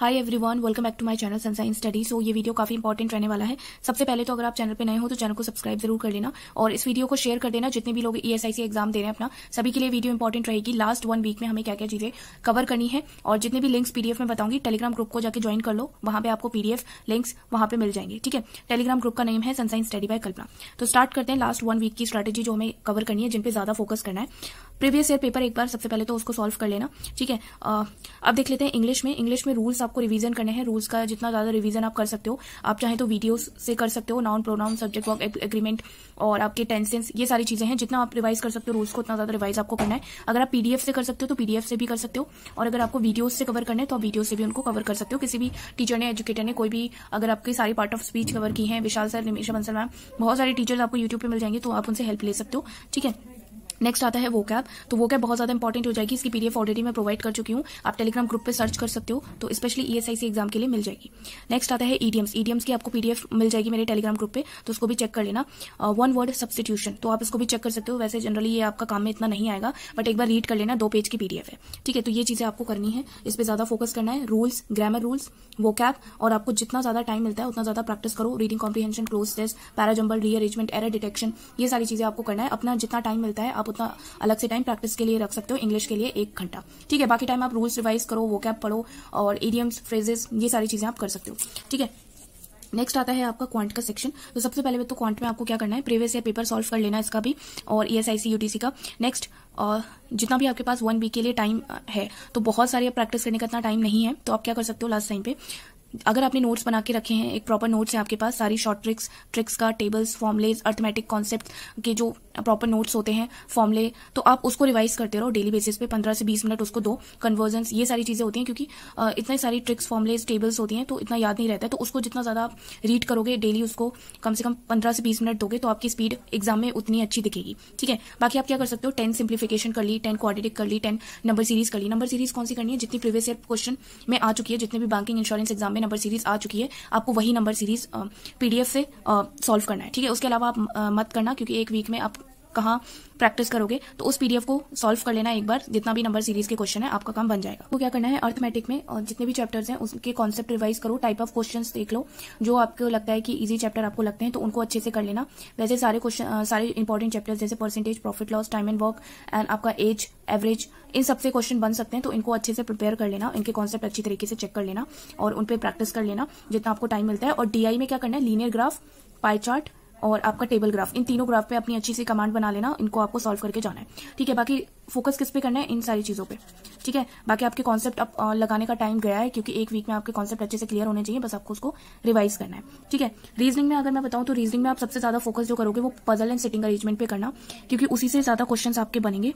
hi everyone welcome back to my channel Sunshine Study so ये video काफी important रहने वाला है सबसे पहले तो अगर आप चैनल पे नए हो तो चैनल को सब्सक्राइब जरूर कर लेना और इस वीडियो को शेयर कर देना जितने भी लोग ईएसआईसी e एग्जाम दे रहे हैं अपना सभी के लिए वीडियो इंपॉर्टेंट रहेगी लास्ट वन वीक में हमें क्या क्या चीजें कवर करनी है और जितने भी लिंक्स पीडीएफ में बताऊंगी टेलीग्राम ग्रुप को जाकर ज्वाइन कर लो वहां पर आपको पीडीएफ लिंक्स वहां पर मिल जाएंगे ठीक है टेलीग्राम ग्रुप का नेम है सनसाइन स्टडी बाय कल्पना तो स्टार्ट करते हैं लास्ट वन वीक की स्ट्रेटेजी जो हमें कवर करनी है जिनपे ज्यादा फोकस करना है प्रीवियस ईयर पेपर एक बार सबसे पहले तो उसको सॉल्व कर लेना ठीक है अब देख लेते हैं इंग्लिश में इंग्लिश में रूल्स आपको रिवीजन करने हैं रूल्स का जितना ज़्यादा रिवीजन आप कर सकते हो आप चाहे तो वीडियोस से कर सकते हो noun pronoun subject verb agreement और आपके टेंसेंस ये सारी चीज़ें हैं जितना आप रिवाइज कर सकते हो रूल्स को उतना ज़्यादा रिवाइज आपको करना है अगर आप पीडीएफ से कर सकते हो तो पीडीएफ से भी कर सकते हो और अगर आपको वीडियोज से कवर करने तो आप वीडियो से भी उनको कवर कर सकते हो किसी भी टीचर ने एजुकेटर ने कोई भी अगर आपकी सारी पार्ट ऑफ स्पीच कवर की है विशाल सर निमेश बंसल मैम बहुत सारे टीचर्स आपको यूट्यूब पर मिल जाएंगे तो आप उनसे हेल्प ले सकते हो ठीक है नेक्स्ट आता है वो कैब तो वो कैब बहुत ज़्यादा इंपॉर्टेंट हो जाएगी इसकी पीडीएफ ऑलरेडी मैं प्रोवाइड कर चुकी हूँ आप टेलीग्राम ग्रुप पे सर्च कर सकते हो तो स्पेशली ईएसआईसी एग्जाम के लिए मिल जाएगी नेक्स्ट आता है ईडीएम्स ईडीएम्स की आपको पीडीएफ मिल जाएगी मेरे टेलीग्राम ग्रुप पे तो उसको भी चेक कर लेना वन वर्ड सब्सटीट्यूशन तो आप इसको भी चेक कर सकते हो वैसे जनरली ये आपका काम में इतना नहीं आएगा बट एक बार रीड कर लेना दो पेज की पीडीएफ है ठीक है तो ये चीज़ें आपको करनी है इस पर ज़्यादा फोकस करना है रूल्स ग्रामर रूल्स वो कैब और आपको जितना ज़्यादा टाइम मिलता है उतना ज़्यादा प्रैक्टिस करो reading comprehension cloze test parajumble rearrangement error detection ये सारी चीज़ें आपको करना है अपना जितना टाइम मिलता है आप आप उतना अलग से टाइम प्रैक्टिस के लिए रख सकते हो इंग्लिश के लिए एक घंटा ठीक है बाकी टाइम आप रूल्स रिवाइज करो वो कैप पढ़ो और एडियम्स फ्रेजेस ये सारी चीजें आप कर सकते हो ठीक है नेक्स्ट आता है आपका क्वांट का सेक्शन तो सबसे पहले तो क्वांट में आपको क्या करना है प्रीवियस ईयर पेपर सॉल्व कर लेना इसका भी और E S I C UDC का नेक्स्ट जितना भी आपके पास वन वीक के लिए टाइम है तो बहुत सारे प्रैक्टिस करने का इतना टाइम नहीं है तो आप क्या कर सकते हो लास्ट टाइम पे अगर आपने नोट्स बना के रखे हैं एक प्रॉपर नोट्स है आपके पास सारी शॉर्ट ट्रिक्स ट्रिक्स का टेबल्स फॉर्मलेज अर्थमेटिक कॉन्सेप्ट के जो प्रॉपर नोट्स होते हैं फॉर्मले तो आप उसको रिवाइज करते रहो डेली बेसिस पे पंद्रह से बीस मिनट उसको दो कन्वर्जन ये सारी चीजें होती हैं क्योंकि इतनी सारी ट्रिक्स फॉर्मलेज टेबल्स होती हैं तो इतना याद नहीं रहता है तो उसको जितना ज्यादा आप रीड करोगे डेली उसको कम से कम पंद्रह से बीस मिनट दोगे तो आपकी स्पीड एग्जाम में उतनी अच्छी दिखेगी ठीक है बाकी आप क्या कर सकते हो टेन सिंप्लीफिकेशन कर ली टेन क्वाड्रेटिक कर ली टेन नंबर सीरीज कर ली नंबर सीरीज कौन सी करनी है जितनी प्रीवियस ईयर क्वेश्चन में आ चुकी है जितने भी बैंकिंग इंश्योरेंस एग्जाम में नंबर सीरीज आ चुकी है आपको वही नंबर सीरीज पीडीएफ से सॉल्व करना है ठीक है उसके अलावा आप मत करना क्योंकि एक वीक में आप कहाँ प्रैक्टिस करोगे तो उस पीडीएफ को सॉल्व कर लेना एक बार जितना भी नंबर सीरीज के क्वेश्चन है आपका काम बन जाएगा वो क्या करना है अर्थमेटिक में और जितने भी चैप्टर्स हैं उसके कॉन्सेप्ट रिवाइज करो टाइप ऑफ क्वेश्चन देख लो जो आपको लगता है कि ईजी चैप्टर आपको लगते हैं तो उनको अच्छे से कर लेना वैसे सारे क्वेश्चन सारे इंपॉर्टेंट चैप्टर्स जैसे percentage profit loss time and work and आपका एज एवरेज इन सबसे क्वेश्चन बन सकते हैं तो इनको अच्छे से प्रिपेयर कर लेना इनके कॉन्सेप्ट अच्छी तरीके से चेक कर लेना और उन पर प्रैक्टिस कर लेना जितना आपको टाइम मिलता है और डीआई में क्या करना है लीनियर ग्राफ पाई चार्ट और आपका टेबल ग्राफ इन तीनों ग्राफ पे अपनी अच्छी सी कमांड बना लेना इनको आपको सॉल्व करके जाना है ठीक है बाकी फोकस किस पे करना है इन सारी चीज़ों पे ठीक है बाकी आपके कॉन्सेप्ट आप लगाने का टाइम गया है क्योंकि एक वीक में आपके कॉन्सेप्ट अच्छे से क्लियर होने चाहिए बस आपको उसको रिवाइज करना है ठीक है रीजनिंग में अगर मैं बताऊँ तो रीजनिंग में आप सबसे ज़्यादा फोकस जो करोगे वो पजल एंड सिटिंग अरेंजमेंट पे करना क्योंकि उसी से ज़्यादा क्वेश्चन आपके बनेंगे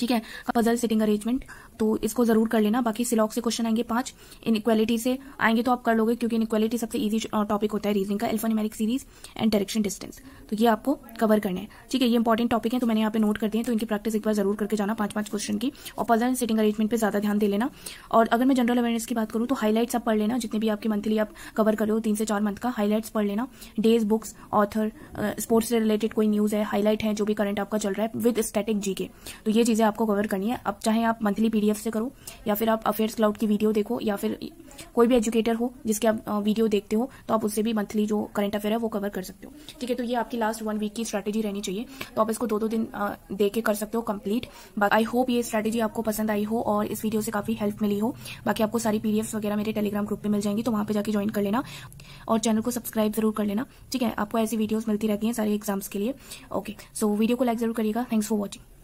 ठीक है पजल सिटिंग अरेंजमेंट तो इसको जरूर कर लेना बाकी सिलॉक से क्वेश्चन आएंगे पांच इक्वालिटी से आएंगे तो आप कर लोगे क्योंकि इक्वालिटी सबसे इजी टॉपिक uh, होता है रीजनिंग का alphanumeric series and direction distance तो ये आपको कवर करने हैं ठीक है ये इंपॉर्टेंट टॉपिक है तो मैंने यहाँ पे नोट कर दिए तो इनकी प्रैक्टिस एक बार जरूर करके जाना पांच पांच क्वेश्चन की और पजल एंड सिटिंग अरेंजमेंट पर ज्यादा ध्यान दे लेना और अगर मैं जनरल अवेयरनेस की बात करूँ तो हाईलाइट्स आप पढ़ लेना जितने भी आपके मंथली आप कवर कर तीन से चार मंथ का हाईलाइट्स पढ़ लेना डेज बुक्स ऑथर स्पोर्ट्स से रिलेटेड कोई न्यूज है हाईलाइट है जो भी करंट आपका चल रहा है विद स्टेटिक जी तो ये चीजें आपको कवर करनी है अब चाहे आप मंथली पीडीएफ से करो या फिर आप अफेयर्स क्लाउड की वीडियो देखो या फिर कोई भी एजुकेटर हो जिसके आप वीडियो देखते हो तो आप उससे भी मंथली जो करंट अफेयर है वो कवर कर सकते हो ठीक है तो ये आपकी लास्ट वन वीक की स्ट्रैटेजी रहनी चाहिए तो आप इसको दो दो दिन दे के कर सकते हो कम्प्लीट बट आई होप ये स्ट्रैटेजी आपको पसंद आई हो और इस वीडियो से काफी हेल्प मिली हो बाकी आपको सारी पीडीएफ वगैरह मेरे टेलीग्राम ग्रुप पर मिल जाएंगी तो वहां पर जाकर ज्वाइन कर लेना और चैनल को सब्सक्राइब जरूर कर लेना ठीक है आपको ऐसी वीडियोज मिलती रहती हैं सारे एग्जाम्स के लिए ओके सो वीडियो को लाइक जरूर करिएगा थैंक्स फॉर वॉचिंग